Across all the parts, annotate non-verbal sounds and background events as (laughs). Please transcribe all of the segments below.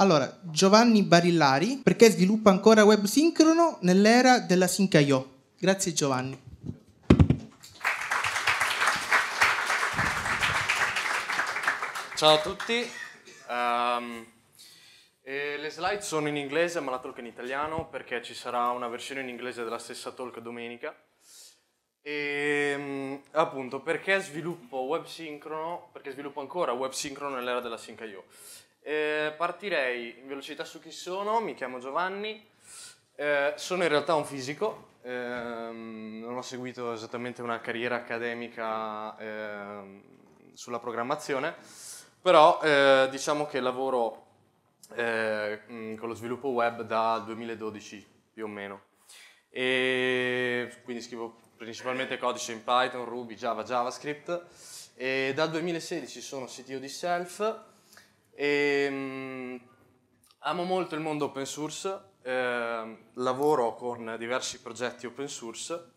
Allora, Giovanni Barillari, perché sviluppa ancora web sincrono nell'era della Sincaio? Grazie Giovanni. Ciao a tutti. Um, le slide sono in inglese, ma la talk è in italiano perché ci sarà una versione in inglese della stessa talk domenica. E, ehm, appunto, perché sviluppo web sincrono, perché sviluppo ancora web sincrono nell'era della SyncIO? Eh, partirei in velocità su chi sono, mi chiamo Giovanni, eh, sono in realtà un fisico, ehm, non ho seguito esattamente una carriera accademica ehm, sulla programmazione, però eh, diciamo che lavoro eh, mm, con lo sviluppo web dal 2012 più o meno, e quindi scrivo principalmente codice in Python, Ruby, Java, JavaScript e dal 2016 sono CTO di Self e, ehm, amo molto il mondo open source, eh, lavoro con diversi progetti open source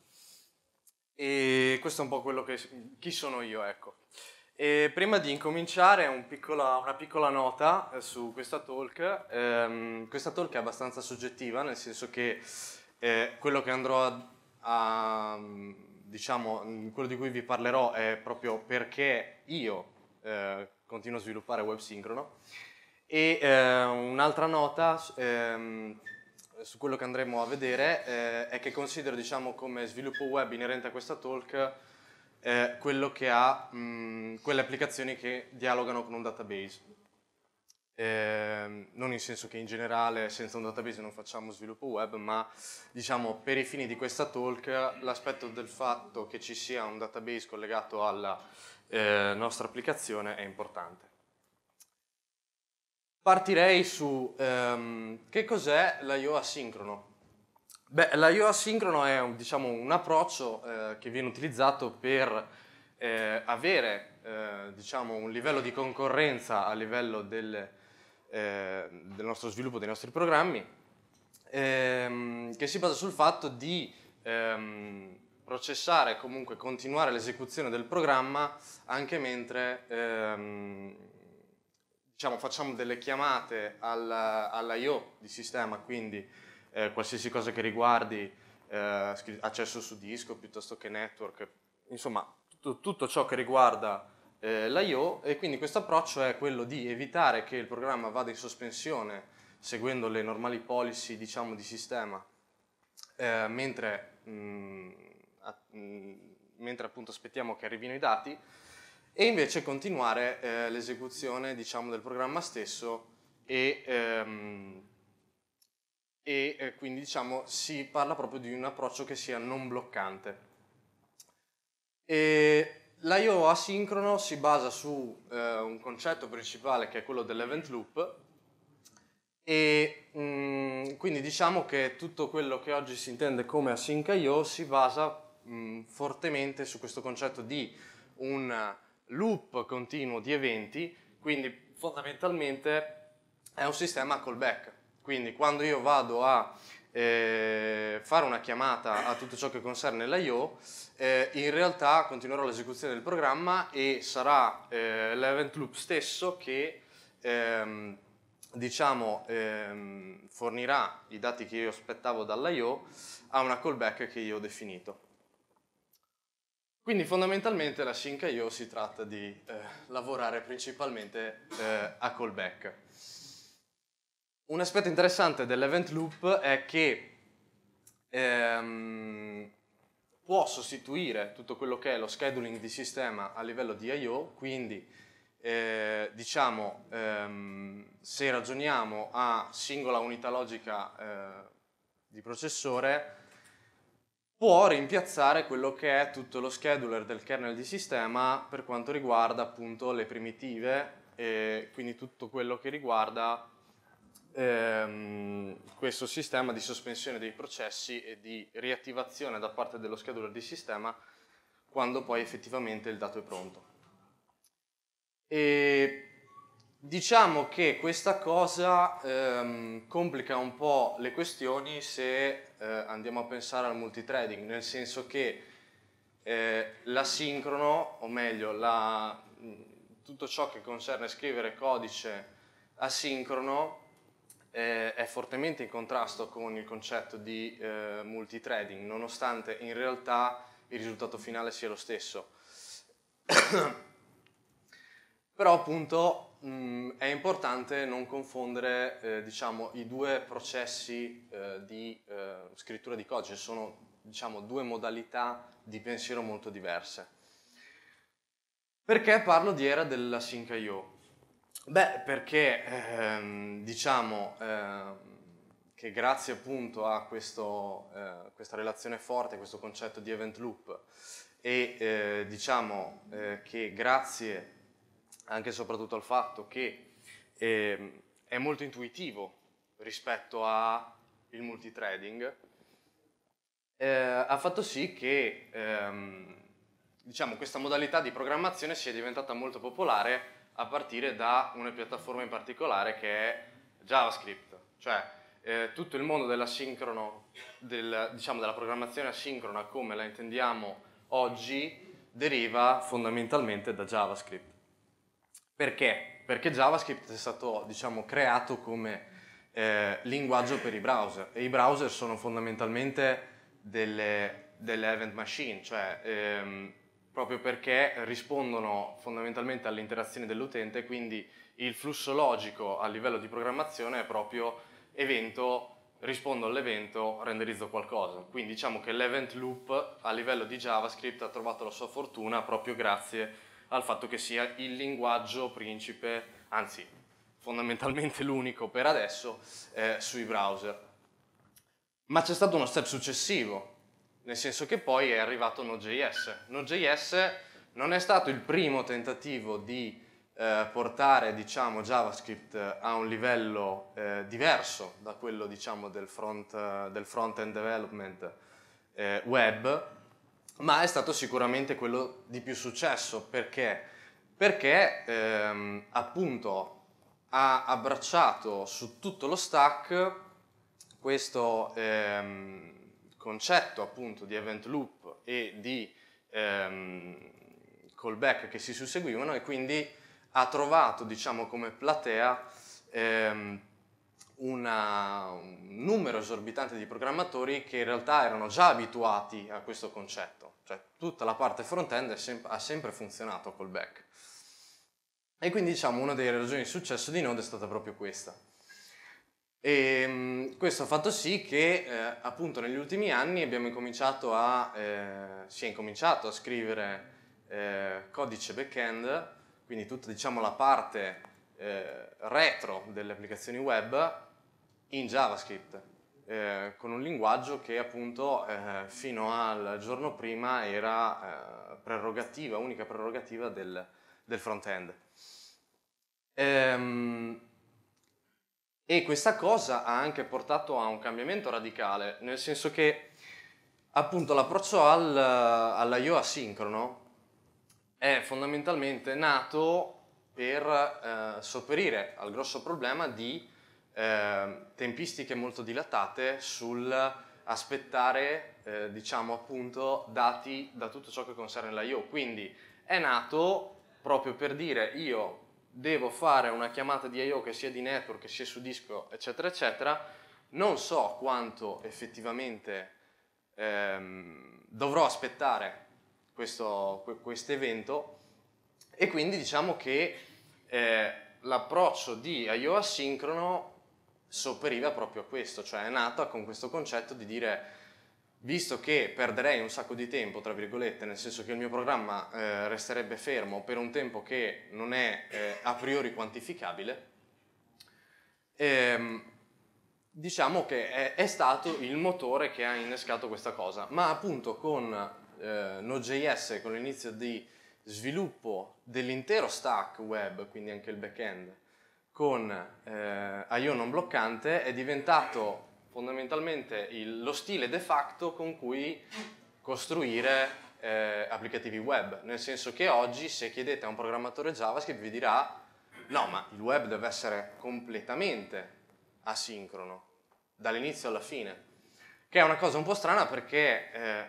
e questo è un po' quello che... chi sono io, ecco. E prima di incominciare un piccola, una piccola nota eh, su questa talk. Eh, questa talk è abbastanza soggettiva, nel senso che eh, quello che andrò a, a, diciamo, mm, quello di cui vi parlerò è proprio perché io eh, continuo a sviluppare web sincrono. E eh, un'altra nota ehm, su quello che andremo a vedere eh, è che considero diciamo, come sviluppo web inerente a questa talk eh, quello che ha mh, mm, quelle applicazioni che dialogano con un database. Eh, non in senso che in generale senza un database non facciamo sviluppo web, ma diciamo per i fini di questa talk l'aspetto del fatto che ci sia un database collegato alla eh, nostra applicazione è importante. Partirei su ehm, che cos'è l'IO asincrono. Beh, l'IO asincrono è un, diciamo, un approccio eh, che viene utilizzato per eh, avere eh, diciamo, un livello di concorrenza a livello del, eh, del nostro sviluppo dei nostri programmi, ehm, che si basa sul fatto di ehm, processare e comunque continuare l'esecuzione del programma anche mentre ehm, diciamo, facciamo delle chiamate all'IO all di sistema, quindi eh, qualsiasi cosa che riguardi eh, accesso su disco piuttosto che network, insomma tutto, tutto ciò che riguarda eh, l'IO e quindi questo approccio è quello di evitare che il programma vada in sospensione seguendo le normali policy diciamo, di sistema, eh, mentre mh, mm, a, mh, mentre appunto aspettiamo che arrivino i dati, e invece continuare eh, l'esecuzione diciamo, del programma stesso e, ehm, e eh, quindi diciamo, si parla proprio di un approccio che sia non bloccante. E l'IO asincrono si basa su eh, un concetto principale che è quello dell'event loop e mh, quindi diciamo che tutto quello che oggi si intende come async IO si basa mh, mm, fortemente su questo concetto di un loop continuo di eventi, quindi fondamentalmente è un sistema callback. Quindi quando io vado a eh, fare una chiamata a tutto ciò che concerne l'IO, eh, in realtà continuerò l'esecuzione del programma e sarà eh, l'event loop stesso che ehm, diciamo, ehm, fornirà i dati che io aspettavo dall'IO a una callback che io ho definito. Quindi fondamentalmente la Shinka IO si tratta di eh, lavorare principalmente eh, a callback. Un aspetto interessante dell'event loop è che ehm, può sostituire tutto quello che è lo scheduling di sistema a livello di IO, quindi eh, diciamo ehm, se ragioniamo a singola unità logica eh, di processore, può rimpiazzare quello che è tutto lo scheduler del kernel di sistema per quanto riguarda appunto le primitive e quindi tutto quello che riguarda ehm, questo sistema di sospensione dei processi e di riattivazione da parte dello scheduler di sistema quando poi effettivamente il dato è pronto. E Diciamo che questa cosa ehm, complica un po' le questioni se eh, andiamo a pensare al multitrading, nel senso che eh, l'asincrono, o meglio, la, tutto ciò che concerne scrivere codice asincrono eh, è fortemente in contrasto con il concetto di eh, multitrading, nonostante in realtà il risultato finale sia lo stesso. (coughs) Però appunto Mm, è importante non confondere eh, diciamo, i due processi eh, di eh, scrittura di codice, sono diciamo, due modalità di pensiero molto diverse. Perché parlo di era della SyncIO? Beh, perché ehm, diciamo ehm, che grazie appunto a questo, eh, questa relazione forte, questo concetto di event loop e eh, diciamo eh, che grazie anche e soprattutto al fatto che eh, è molto intuitivo rispetto al multitrading, eh, ha fatto sì che ehm, diciamo, questa modalità di programmazione sia diventata molto popolare a partire da una piattaforma in particolare che è JavaScript, cioè eh, tutto il mondo della, del, diciamo, della programmazione asincrona come la intendiamo oggi deriva fondamentalmente da JavaScript. Perché? Perché JavaScript è stato diciamo, creato come eh, linguaggio per i browser e i browser sono fondamentalmente delle, delle event machine, cioè ehm, proprio perché rispondono fondamentalmente alle interazioni dell'utente, quindi il flusso logico a livello di programmazione è proprio evento, rispondo all'evento, renderizzo qualcosa. Quindi diciamo che l'event loop a livello di JavaScript ha trovato la sua fortuna proprio grazie a al fatto che sia il linguaggio principe, anzi fondamentalmente (laughs) l'unico per adesso, eh, sui browser. Ma c'è stato uno step successivo, nel senso che poi è arrivato Node.js. Node.js non è stato il primo tentativo di eh, portare diciamo, JavaScript eh, a un livello eh, diverso da quello diciamo, del, front, eh, del front-end development eh, web, ma è stato sicuramente quello di più successo perché, perché ehm, appunto ha abbracciato su tutto lo stack questo ehm, concetto appunto di event loop e di ehm, callback che si susseguivano e quindi ha trovato diciamo come platea ehm, una, un numero esorbitante di programmatori che in realtà erano già abituati a questo concetto, cioè tutta la parte front-end sem ha sempre funzionato col back. E quindi diciamo una delle ragioni di successo di Node è stata proprio questa. E ehm, questo ha fatto sì che eh, appunto negli ultimi anni abbiamo incominciato a, eh, si è incominciato a scrivere eh, codice back-end, quindi tutta diciamo la parte eh, retro delle applicazioni web in JavaScript, eh, con un linguaggio che appunto eh, fino al giorno prima era eh, prerogativa, unica prerogativa del, del front-end. Ehm, e questa cosa ha anche portato a un cambiamento radicale, nel senso che appunto l'approccio al, all'IO asincrono è fondamentalmente nato per eh, sopperire al grosso problema di eh, tempistiche molto dilatate sul aspettare eh, diciamo appunto dati da tutto ciò che concerne la IO. Quindi è nato proprio per dire io devo fare una chiamata di IO che sia di network, che sia su disco, eccetera, eccetera, non so quanto effettivamente ehm, dovrò aspettare questo evento e quindi diciamo che eh, l'approccio di IO asincrono sopperiva proprio a questo, cioè è nata con questo concetto di dire visto che perderei un sacco di tempo, tra virgolette, nel senso che il mio programma eh, resterebbe fermo per un tempo che non è eh, a priori quantificabile, ehm, diciamo che è, è, stato il motore che ha innescato questa cosa, ma appunto con eh, Node.js, con l'inizio di sviluppo dell'intero stack web, quindi anche il back-end, con eh, IO non bloccante è diventato fondamentalmente il, lo stile de facto con cui costruire eh, applicativi web, nel senso che oggi se chiedete a un programmatore JavaScript vi dirà no ma il web deve essere completamente asincrono, dall'inizio alla fine, che è una cosa un po' strana perché eh,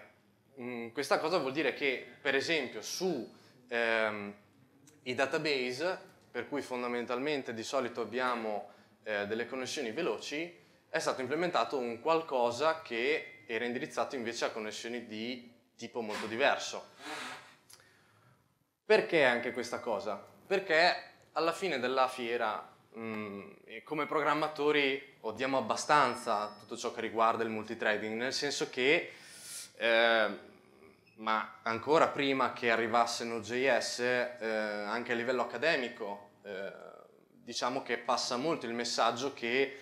mh, mm, questa cosa vuol dire che per esempio su ehm, i database per cui fondamentalmente di solito abbiamo eh, delle connessioni veloci, è stato implementato un qualcosa che era indirizzato invece a connessioni di tipo molto diverso. Perché anche questa cosa? Perché alla fine della fiera mh, mm, come programmatori odiamo abbastanza tutto ciò che riguarda il multitrading, nel senso che eh, ma ancora prima che arrivasse Node.js, eh, anche a livello accademico, eh, diciamo che passa molto il messaggio che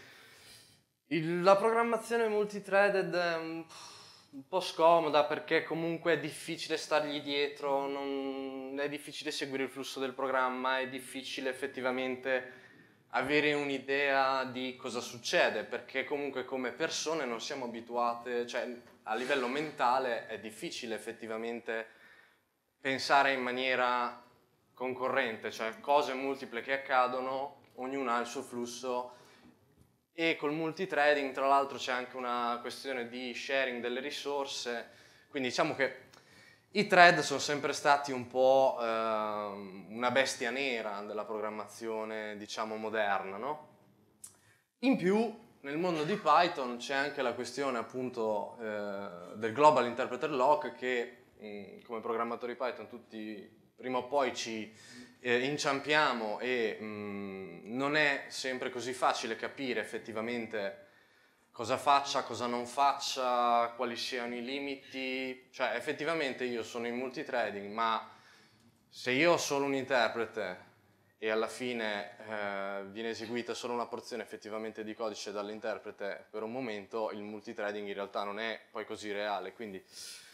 il, la programmazione multithreaded è un, un po' scomoda perché comunque è difficile stargli dietro, non, è difficile seguire il flusso del programma, è difficile effettivamente avere un'idea di cosa succede, perché comunque come persone non siamo abituate, cioè a livello mentale è difficile effettivamente pensare in maniera concorrente, cioè cose multiple che accadono, ognuna ha il suo flusso e col multitrading tra l'altro c'è anche una questione di sharing delle risorse, quindi diciamo che i thread sono sempre stati un po' eh, una bestia nera della programmazione diciamo moderna, no? In più nel mondo di Python c'è anche la questione appunto eh, del global interpreter lock che mh, mm, come programmatori Python tutti prima o poi ci eh, inciampiamo e mh, mm, non è sempre così facile capire effettivamente cosa faccia, cosa non faccia, quali siano i limiti, cioè effettivamente io sono in multitrading ma se io ho solo un interprete e alla fine eh, viene eseguita solo una porzione effettivamente di codice dall'interprete per un momento, il multitrading in realtà non è poi così reale. Quindi,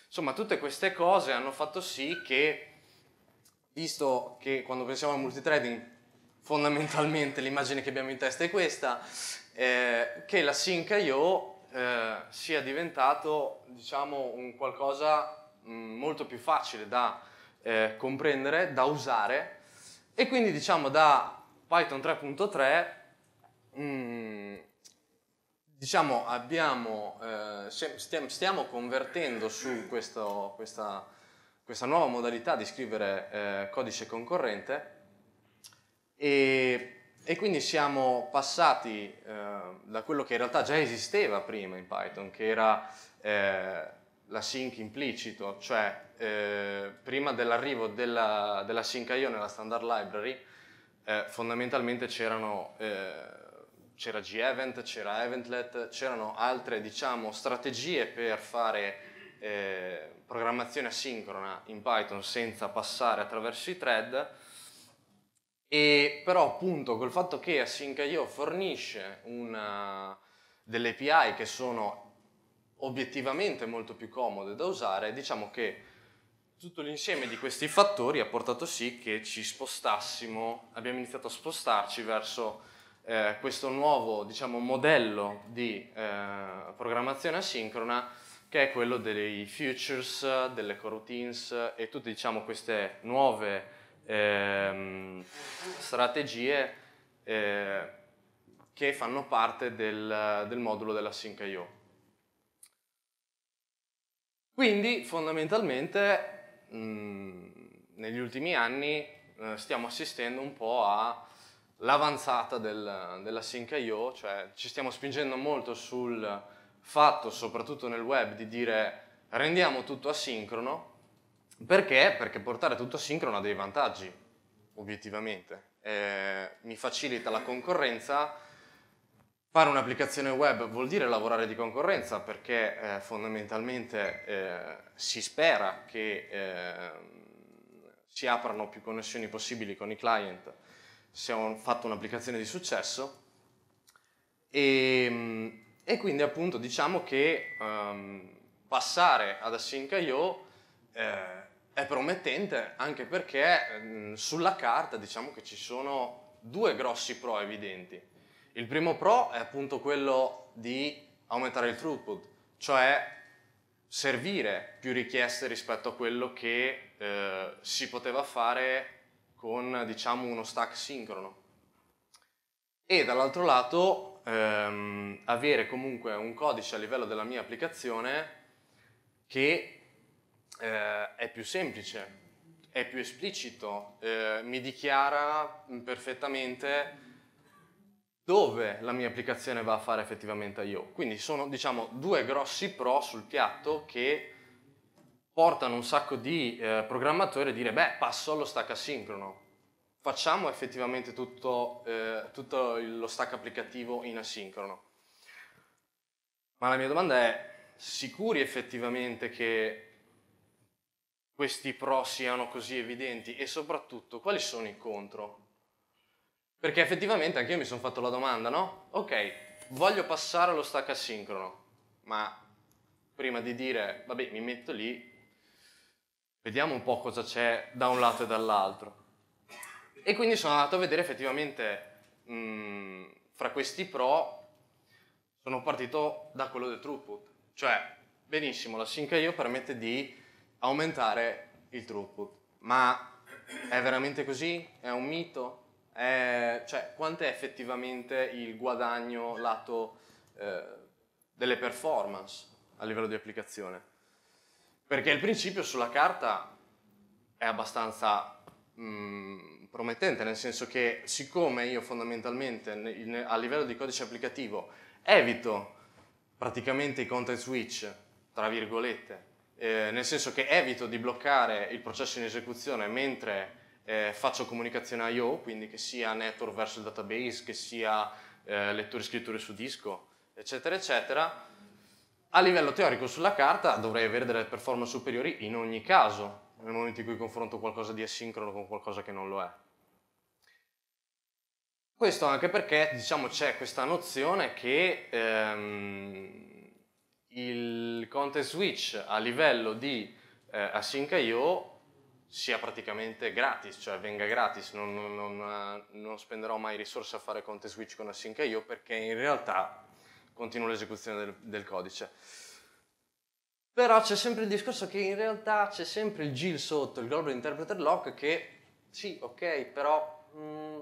insomma, tutte queste cose hanno fatto sì che, visto che quando pensiamo al multitrading, fondamentalmente l'immagine che abbiamo in testa è questa, eh, che la SyncIO eh, sia diventato, diciamo, un qualcosa mh, mm, molto più facile da eh, comprendere, da usare e quindi diciamo da Python 3.3 mh, mm, diciamo abbiamo, eh, stiamo, stiamo, convertendo su questo, questa, questa, nuova modalità di scrivere eh, codice concorrente e, e, quindi siamo passati eh, da quello che in realtà già esisteva prima in Python, che era eh, la sync implicito, cioè eh, prima dell'arrivo della, della sync IO nella standard library eh, fondamentalmente c'erano eh, c'era g c'era Eventlet, c'erano altre diciamo, strategie per fare eh, programmazione asincrona in Python senza passare attraverso i thread e però appunto col fatto che AsyncIO fornisce una, delle API che sono obiettivamente molto più comode da usare, diciamo che tutto l'insieme di questi fattori ha portato sì che ci spostassimo, abbiamo iniziato a spostarci verso eh, questo nuovo diciamo, modello di eh, programmazione asincrona che è quello dei futures, delle coroutines e tutte diciamo, queste nuove ehm, eh, strategie che fanno parte del, del modulo della SyncIO. Quindi fondamentalmente mh, mm, negli ultimi anni eh, stiamo assistendo un po' all'avanzata del, della SyncIO, cioè ci stiamo spingendo molto sul fatto, soprattutto nel web, di dire rendiamo tutto asincrono, perché? Perché portare tutto asincrono ha dei vantaggi, obiettivamente. Eh, mi facilita la concorrenza, Fare un'applicazione web vuol dire lavorare di concorrenza perché eh, fondamentalmente eh, si spera che eh, si aprano più connessioni possibili con i client se ho fatto un'applicazione di successo e, ehm, e, quindi appunto diciamo che um, passare ad Async.io eh, è promettente anche perché mh, mm, sulla carta diciamo che ci sono due grossi pro evidenti il primo pro è appunto quello di aumentare il throughput, cioè servire più richieste rispetto a quello che eh, si poteva fare con diciamo, uno stack sincrono. E dall'altro lato ehm, avere comunque un codice a livello della mia applicazione che eh, è più semplice, è più esplicito, eh, mi dichiara perfettamente dove la mia applicazione va a fare effettivamente I.O. Quindi sono diciamo due grossi pro sul piatto che portano un sacco di eh, programmatori a dire beh passo allo stack asincrono, facciamo effettivamente tutto, eh, tutto lo stack applicativo in asincrono. Ma la mia domanda è sicuri effettivamente che questi pro siano così evidenti e soprattutto quali sono i contro? Perché effettivamente anche io mi sono fatto la domanda, no? Ok, voglio passare allo stack asincrono, ma prima di dire, vabbè, mi metto lì, vediamo un po' cosa c'è da un lato e dall'altro. E quindi sono andato a vedere effettivamente mh, mm, fra questi pro, sono partito da quello del throughput. Cioè, benissimo, la Synca IO permette di aumentare il throughput, ma è veramente così? È un mito? è, eh, cioè, quanto è effettivamente il guadagno lato eh, delle performance a livello di applicazione. Perché il principio sulla carta è abbastanza mh, mm, promettente, nel senso che siccome io fondamentalmente a livello di codice applicativo evito praticamente i content switch, tra virgolette, eh, nel senso che evito di bloccare il processo in esecuzione mentre eh, faccio comunicazione I.O., quindi che sia network verso il database, che sia eh, letture e scritture su disco, eccetera, eccetera, a livello teorico sulla carta dovrei avere delle performance superiori in ogni caso, nel momento in cui confronto qualcosa di asincrono con qualcosa che non lo è. Questo anche perché diciamo, c'è questa nozione che ehm, il content switch a livello di eh, async.io sia praticamente gratis, cioè venga gratis, non, non, non, eh, non spenderò mai risorse a fare conte switch con async io perché in realtà continuo l'esecuzione del, del codice. Però c'è sempre il discorso che in realtà c'è sempre il GIL sotto, il Global Interpreter Lock, che sì, ok, però mh, mm,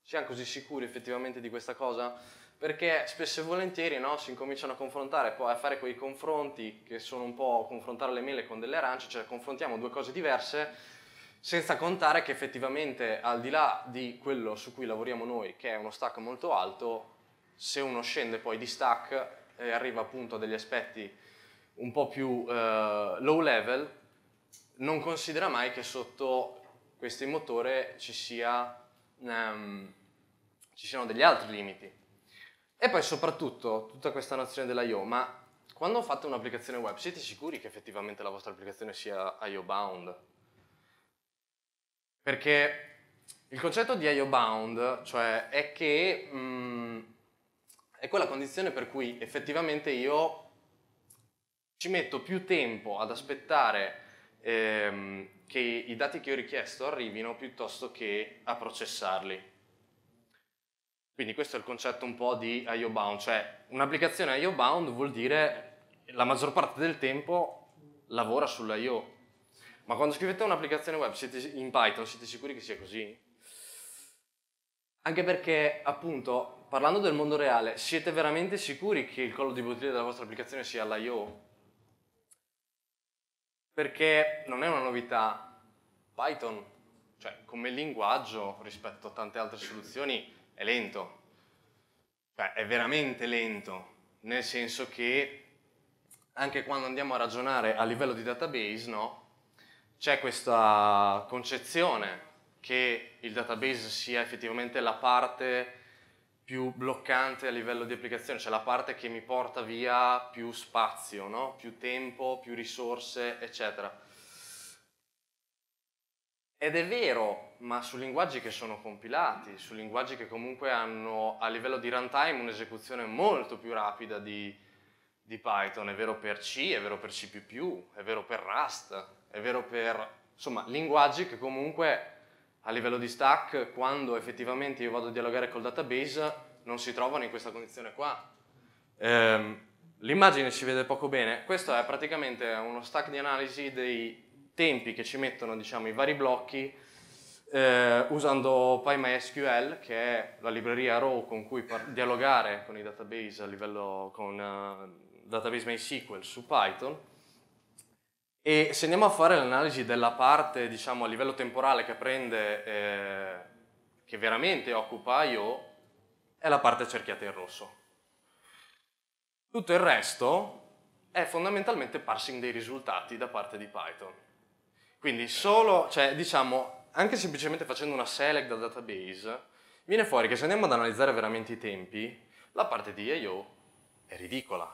siamo così sicuri effettivamente di questa cosa? perché spesso e volentieri no, si incominciano a confrontare, poi a fare quei confronti che sono un po' confrontare le mele con delle arance, cioè confrontiamo due cose diverse senza contare che effettivamente al di là di quello su cui lavoriamo noi, che è uno stack molto alto, se uno scende poi di stack e eh, arriva appunto a degli aspetti un po' più eh, low level, non considera mai che sotto questo motore ci, sia, um, ci siano degli altri limiti e poi soprattutto tutta questa nozione della IO, ma quando fate un'applicazione web siete sicuri che effettivamente la vostra applicazione sia IO bound? Perché il concetto di IO bound, cioè, è che mh, mm, è quella condizione per cui effettivamente io ci metto più tempo ad aspettare ehm, che i dati che ho richiesto arrivino piuttosto che a processarli. Quindi questo è il concetto un po' di IO bound, cioè un'applicazione IO bound vuol dire la maggior parte del tempo lavora sull'IO. Ma quando scrivete un'applicazione web in Python siete sicuri che sia così? Anche perché, appunto, parlando del mondo reale, siete veramente sicuri che il collo di bottiglia della vostra applicazione sia l'IO? Perché non è una novità. Python, cioè come linguaggio rispetto a tante altre soluzioni, è lento, cioè è veramente lento, nel senso che anche quando andiamo a ragionare a livello di database, no? c'è questa concezione che il database sia effettivamente la parte più bloccante a livello di applicazione, cioè la parte che mi porta via più spazio, no? più tempo, più risorse, eccetera. Ed è vero, ma su linguaggi che sono compilati, su linguaggi che comunque hanno a livello di runtime un'esecuzione molto più rapida di, di, Python, è vero per C, è vero per C++, è vero per Rust, è vero per... insomma, linguaggi che comunque a livello di stack, quando effettivamente io vado a dialogare col database, non si trovano in questa condizione qua. Ehm, L'immagine si vede poco bene, questo è praticamente uno stack di analisi dei tempi che ci mettono diciamo, i vari blocchi eh, usando PyMySQL, che è la libreria RAW con cui dialogare con i database a livello con uh, database MySQL su Python. E se andiamo a fare l'analisi della parte, diciamo, a livello temporale che prende, eh, che veramente occupa IO, è la parte cerchiata in rosso. Tutto il resto è fondamentalmente parsing dei risultati da parte di Python. Quindi solo, cioè diciamo, anche semplicemente facendo una select dal database, viene fuori che se andiamo ad analizzare veramente i tempi, la parte di I.O. è ridicola.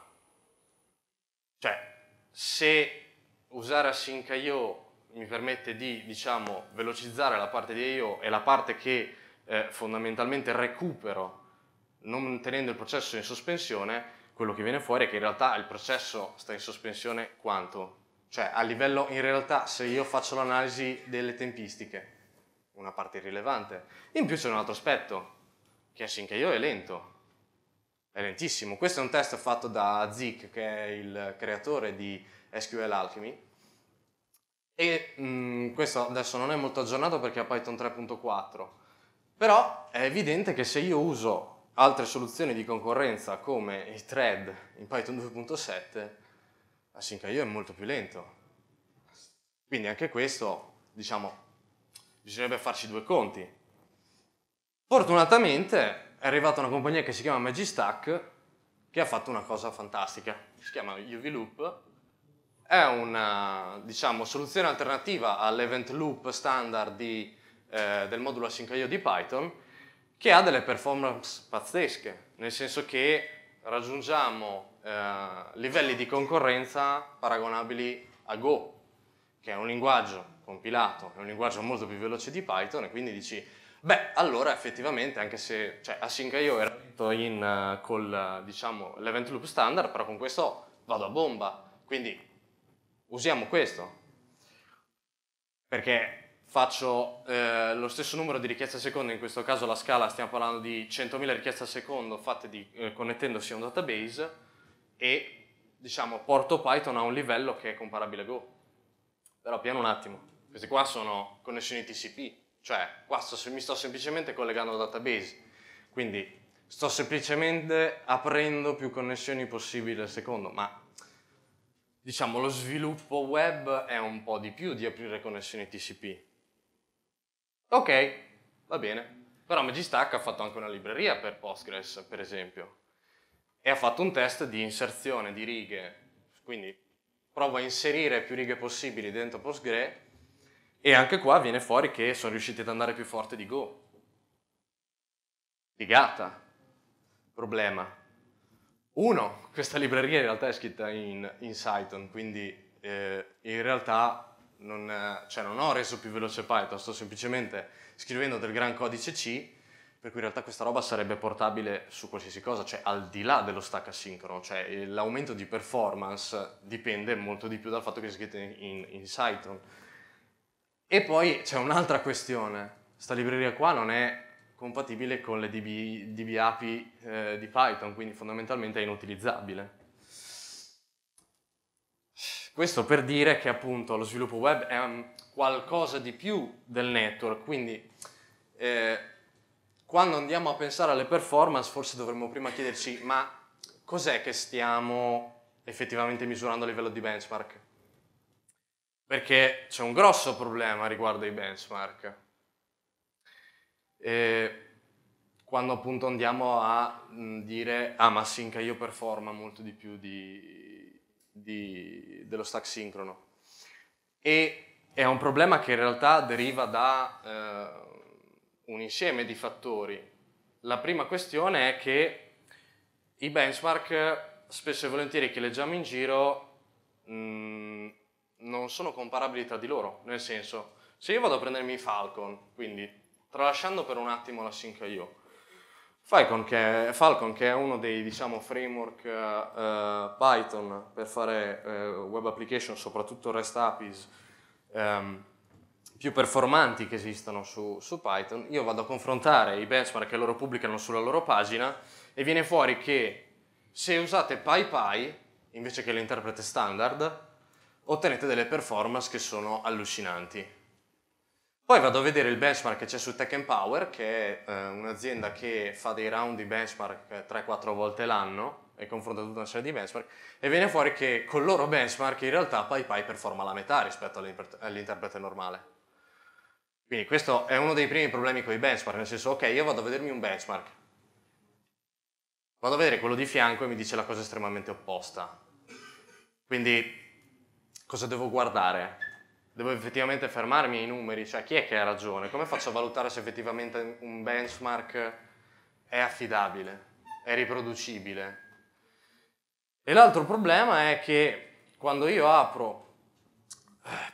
Cioè, se usare async I.O. mi permette di, diciamo, velocizzare la parte di I.O. e la parte che eh, fondamentalmente recupero non tenendo il processo in sospensione, quello che viene fuori è che in realtà il processo sta in sospensione quanto? Cioè, a livello, in realtà, se io faccio l'analisi delle tempistiche, una parte irrilevante. In più c'è un altro aspetto, che è io è lento. È lentissimo. Questo è un test fatto da Zik, che è il creatore di SQL Alchemy, e mh, mm, questo adesso non è molto aggiornato perché ha Python 3.4, però è evidente che se io uso altre soluzioni di concorrenza come i thread in Python 2.7, la Shinkaio è molto più lento. Quindi anche questo, diciamo, bisognerebbe farci due conti. Fortunatamente è arrivata una compagnia che si chiama Magistack che ha fatto una cosa fantastica, si chiama UV Loop, è una diciamo, soluzione alternativa all'event loop standard di, eh, del modulo AsyncIO di Python che ha delle performance pazzesche, nel senso che raggiungiamo eh, livelli di concorrenza paragonabili a Go, che è un linguaggio compilato, è un linguaggio molto più veloce di Python e quindi dici, beh, allora effettivamente anche se cioè, AsyncIO era lento in, uh, col uh, diciamo, l'event loop standard, però con questo vado a bomba, quindi usiamo questo, perché faccio eh, lo stesso numero di richieste al secondo, in questo caso la scala stiamo parlando di 100.000 richieste al secondo fatte di, eh, connettendosi a un database, e diciamo porto Python a un livello che è comparabile a Go. Però piano un attimo, queste qua sono connessioni TCP, cioè qua sto, mi sto semplicemente collegando a database, quindi sto semplicemente aprendo più connessioni possibili al secondo, ma diciamo lo sviluppo web è un po' di più di aprire connessioni TCP. Ok, va bene, però MGStack ha fatto anche una libreria per Postgres, per esempio, e ha fatto un test di inserzione di righe, quindi provo a inserire più righe possibili dentro Postgre e anche qua viene fuori che sono riusciti ad andare più forte di Go. Figata. Problema. Uno, questa libreria in realtà è scritta in, in Cython, quindi eh, in realtà non, cioè non ho reso più veloce Python, sto semplicemente scrivendo del gran codice C per cui in realtà questa roba sarebbe portabile su qualsiasi cosa, cioè al di là dello stack asincrono, cioè l'aumento di performance dipende molto di più dal fatto che sia scritto in, in, in Cytron. E poi c'è un'altra questione, sta libreria qua non è compatibile con le DB, DB API eh, di Python, quindi fondamentalmente è inutilizzabile. Questo per dire che appunto lo sviluppo web è qualcosa di più del network, quindi eh, quando andiamo a pensare alle performance forse dovremmo prima chiederci ma cos'è che stiamo effettivamente misurando a livello di benchmark? Perché c'è un grosso problema riguardo ai benchmark. E quando appunto andiamo a dire ah ma Sync io performa molto di più di, di, dello stack sincrono. E è un problema che in realtà deriva da... Eh, un insieme di fattori. La prima questione è che i benchmark spesso e volentieri che leggiamo in giro mh, mm, non sono comparabili tra di loro, nel senso se io vado a prendermi Falcon, quindi tralasciando per un attimo la SyncIO, Falcon che, è, Falcon che è uno dei diciamo, framework uh, Python per fare uh, web application, soprattutto REST APIs, um, più performanti che esistono su, su Python, io vado a confrontare i benchmark che loro pubblicano sulla loro pagina e viene fuori che se usate PyPy invece che l'interprete standard, ottenete delle performance che sono allucinanti. Poi vado a vedere il benchmark che c'è su Tech Power, che è eh, un'azienda che fa dei round di benchmark 3-4 eh, volte l'anno e confronta tutta una serie di benchmark e viene fuori che con il loro benchmark in realtà PyPy performa la metà rispetto all'interprete normale. Quindi questo è uno dei primi problemi con i benchmark, nel senso, ok, io vado a vedermi un benchmark, vado a vedere quello di fianco e mi dice la cosa estremamente opposta. Quindi cosa devo guardare? Devo effettivamente fermarmi ai numeri, cioè chi è che ha ragione? Come faccio a valutare se effettivamente un benchmark è affidabile, è riproducibile? E l'altro problema è che quando io apro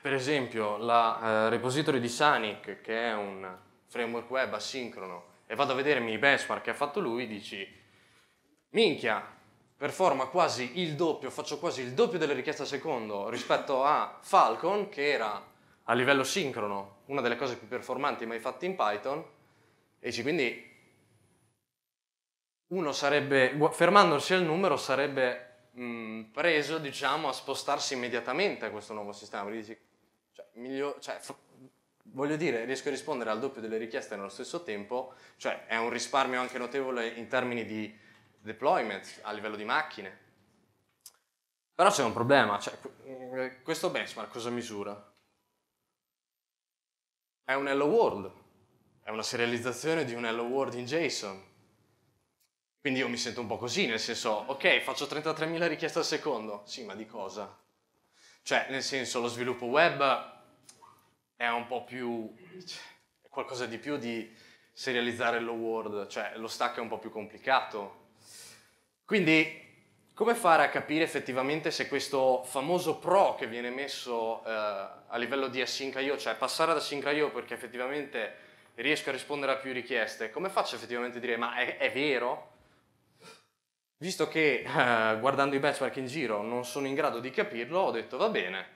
per esempio la eh, repository di Sanic, che è un framework web asincrono, e vado a vedermi i benchmark che ha fatto lui, dici, minchia, performa quasi il doppio, faccio quasi il doppio delle richieste al secondo rispetto a Falcon, che era a livello sincrono una delle cose più performanti mai fatte in Python, e dici, quindi uno sarebbe, fermandosi al numero, sarebbe mh, mm, preso diciamo, a spostarsi immediatamente a questo nuovo sistema. Quindi dici, cioè, miglio, cioè, voglio dire, riesco a rispondere al doppio delle richieste nello stesso tempo, cioè è un risparmio anche notevole in termini di deployment a livello di macchine. Però c'è un problema, cioè, eh, questo benchmark cosa misura? È un hello world, è una serializzazione di un hello world in JSON. Quindi io mi sento un po' così, nel senso, ok, faccio 33.000 richieste al secondo, sì, ma di cosa? Cioè, nel senso, lo sviluppo web è un po' più, è qualcosa di più di serializzare lo Word, cioè lo stack è un po' più complicato. Quindi come fare a capire effettivamente se questo famoso pro che viene messo eh, a livello di async io, cioè passare ad io perché effettivamente riesco a rispondere a più richieste, come faccio effettivamente a dire ma è, è vero? Visto che eh, guardando i benchmark in giro non sono in grado di capirlo, ho detto va bene,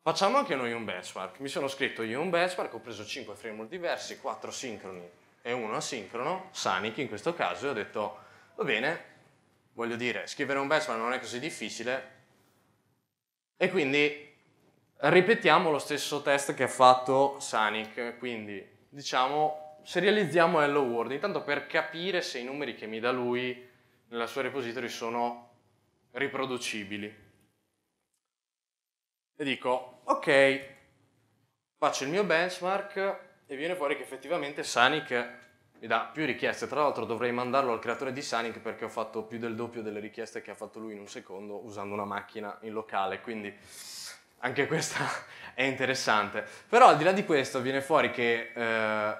facciamo anche noi un benchmark. Mi sono scritto io un benchmark, ho preso 5 framework diversi, 4 sincroni e 1 asincrono, Sanic in questo caso, e ho detto va bene, voglio dire, scrivere un benchmark non è così difficile e quindi ripetiamo lo stesso test che ha fatto Sanic, quindi diciamo serializziamo Hello World, intanto per capire se i numeri che mi dà lui nella sua repository sono riproducibili. E dico, ok, faccio il mio benchmark e viene fuori che effettivamente Sanic mi dà più richieste. Tra l'altro dovrei mandarlo al creatore di Sanic perché ho fatto più del doppio delle richieste che ha fatto lui in un secondo usando una macchina in locale, quindi anche questa (laughs) è interessante. Però al di là di questo viene fuori che eh,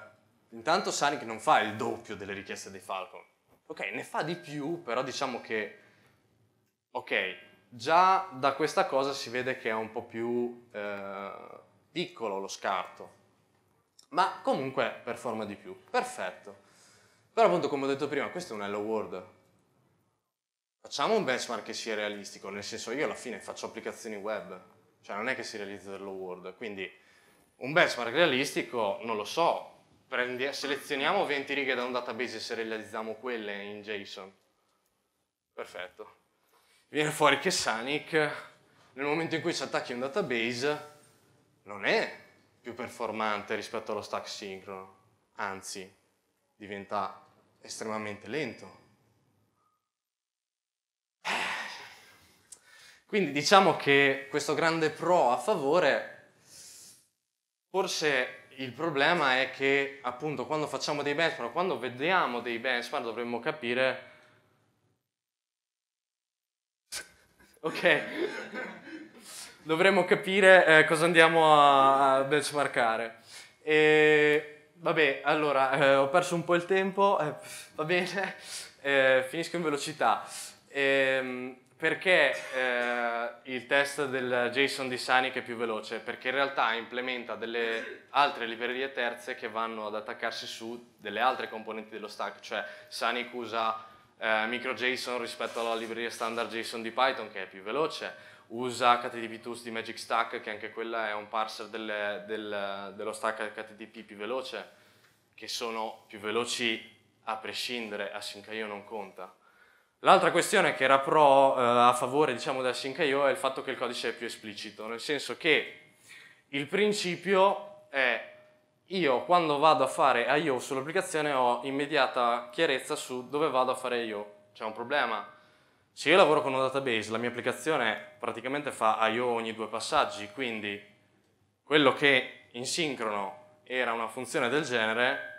intanto Sanic non fa il doppio delle richieste dei Falcon, Ok, ne fa di più, però diciamo che, ok, già da questa cosa si vede che è un po' più eh, piccolo lo scarto, ma comunque performa di più. Perfetto. Però appunto, come ho detto prima, questo è un hello world. Facciamo un benchmark che sia realistico, nel senso io alla fine faccio applicazioni web, cioè non è che si realizza l'hello world, quindi un benchmark realistico non lo so, Prendi, eh, selezioniamo 20 righe da un database e serializziamo quelle in JSON. Perfetto. Viene fuori che Sonic, nel momento in cui si attacchi un database, non è più performante rispetto allo stack sincrono, anzi, diventa estremamente lento. Eh. Quindi diciamo che questo grande pro a favore forse il problema è che appunto quando facciamo dei benchmark, quando vediamo dei benchmark dovremmo capire ok dovremmo capire eh, cosa andiamo a benchmarkare e vabbè allora eh, ho perso un po' il tempo eh, va bene eh, finisco in velocità e, ehm, perché eh, il test del JSON di Sanic è più veloce? Perché in realtà implementa delle altre librerie terze che vanno ad attaccarsi su delle altre componenti dello stack, cioè Sanic usa eh, microJSON rispetto alla libreria standard JSON di Python che è più veloce, usa HTTP2 di Magic Stack che anche quella è un parser delle, del, dello stack HTTP più veloce, che sono più veloci a prescindere, a async io non conta. L'altra questione che era pro eh, a favore diciamo, della Shinkaio è il fatto che il codice è più esplicito, nel senso che il principio è io quando vado a fare I.O. sull'applicazione ho immediata chiarezza su dove vado a fare I.O. C'è un problema. Se io lavoro con un database, la mia applicazione praticamente fa I.O. ogni due passaggi, quindi quello che in sincrono era una funzione del genere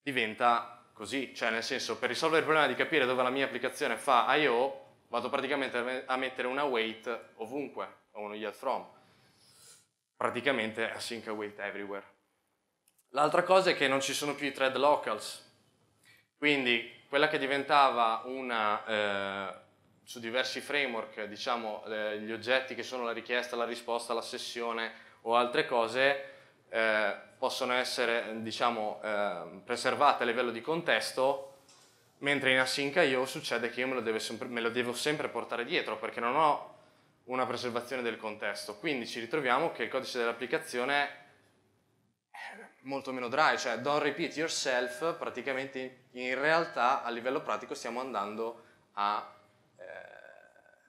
diventa così, cioè nel senso per risolvere il problema di capire dove la mia applicazione fa I.O. vado praticamente a mettere una wait ovunque, o uno yield from, praticamente async await everywhere. L'altra cosa è che non ci sono più i thread locals, quindi quella che diventava una, eh, su diversi framework, diciamo eh, gli oggetti che sono la richiesta, la risposta, la sessione o altre cose, eh, possono essere eh, diciamo, eh, preservate a livello di contesto, mentre in async IO succede che io me lo, sempre, me lo, devo sempre portare dietro perché non ho una preservazione del contesto. Quindi ci ritroviamo che il codice dell'applicazione è molto meno dry, cioè don't repeat yourself, praticamente in realtà a livello pratico stiamo andando a eh,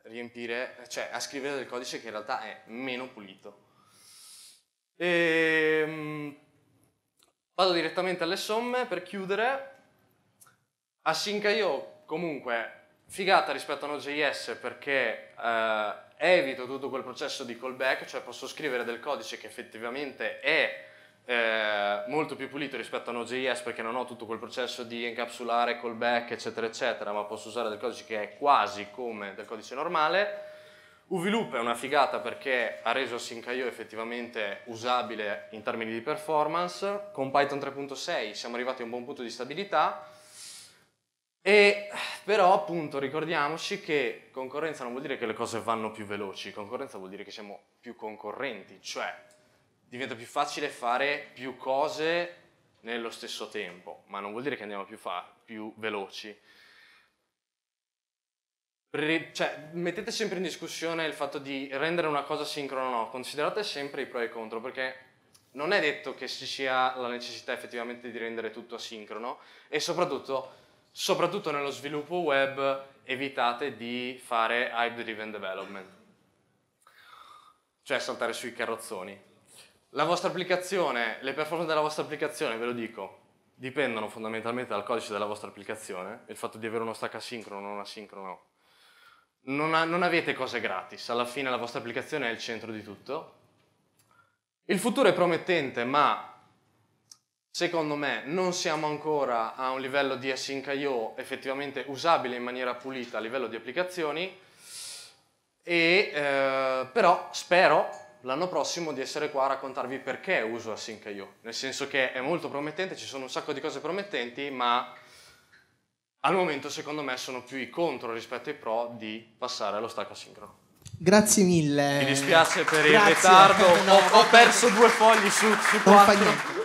riempire, cioè a scrivere del codice che in realtà è meno pulito. E Vado direttamente alle somme per chiudere. AsyncIO comunque figata rispetto a Node.js perché eh, evito tutto quel processo di callback, cioè posso scrivere del codice che effettivamente è eh, molto più pulito rispetto a Node.js perché non ho tutto quel processo di encapsulare, callback, eccetera, eccetera, ma posso usare del codice che è quasi come del codice normale UVLoop è una figata perché ha reso SyncIO effettivamente usabile in termini di performance, con Python 3.6 siamo arrivati a un buon punto di stabilità, e però appunto ricordiamoci che concorrenza non vuol dire che le cose vanno più veloci, concorrenza vuol dire che siamo più concorrenti, cioè diventa più facile fare più cose nello stesso tempo, ma non vuol dire che andiamo più, più veloci. Re, cioè, mettete sempre in discussione il fatto di rendere una cosa sincrona o no, considerate sempre i pro e i contro, perché non è detto che ci sia la necessità effettivamente di rendere tutto asincrono e soprattutto, soprattutto nello sviluppo web evitate di fare hype driven development, cioè saltare sui carrozzoni. La vostra applicazione, le performance della vostra applicazione, ve lo dico, dipendono fondamentalmente dal codice della vostra applicazione, il fatto di avere uno stack asincrono o non asincrono non, ha, non avete cose gratis, alla fine la vostra applicazione è il centro di tutto. Il futuro è promettente, ma Secondo me non siamo ancora a un livello di async.io effettivamente usabile in maniera pulita a livello di applicazioni, e, eh, però spero l'anno prossimo di essere qua a raccontarvi perché uso async.io, nel senso che è molto promettente, ci sono un sacco di cose promettenti, ma al momento secondo me sono più i contro rispetto ai pro di passare allo stacco asincrono. Grazie mille. Mi dispiace per Grazie. il ritardo, (laughs) no, ho, ho, perso due fogli su, su quattro.